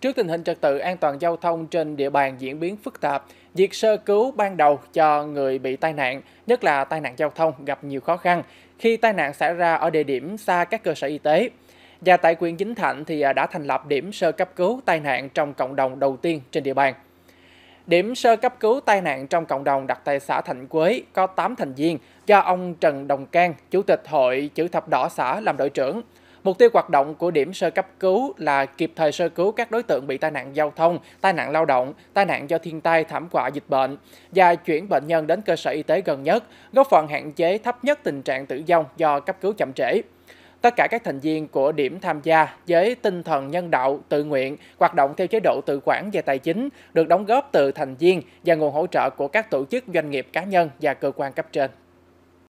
Trước tình hình trật tự an toàn giao thông trên địa bàn diễn biến phức tạp, việc sơ cứu ban đầu cho người bị tai nạn, nhất là tai nạn giao thông gặp nhiều khó khăn khi tai nạn xảy ra ở địa điểm xa các cơ sở y tế. Và tại quyền Vĩnh Thạnh thì à, đã thành lập điểm sơ cấp cứu tai nạn trong cộng đồng đầu tiên trên địa bàn. Điểm sơ cấp cứu tai nạn trong cộng đồng đặt tại xã Thạnh Quế có 8 thành viên do ông Trần Đồng Cang, Chủ tịch Hội Chữ Thập Đỏ xã làm đội trưởng. Mục tiêu hoạt động của điểm sơ cấp cứu là kịp thời sơ cứu các đối tượng bị tai nạn giao thông, tai nạn lao động, tai nạn do thiên tai, thảm họa dịch bệnh và chuyển bệnh nhân đến cơ sở y tế gần nhất, góp phần hạn chế thấp nhất tình trạng tử vong do cấp cứu chậm trễ. Tất cả các thành viên của điểm tham gia với tinh thần nhân đạo, tự nguyện, hoạt động theo chế độ tự quản về tài chính, được đóng góp từ thành viên và nguồn hỗ trợ của các tổ chức doanh nghiệp cá nhân và cơ quan cấp trên.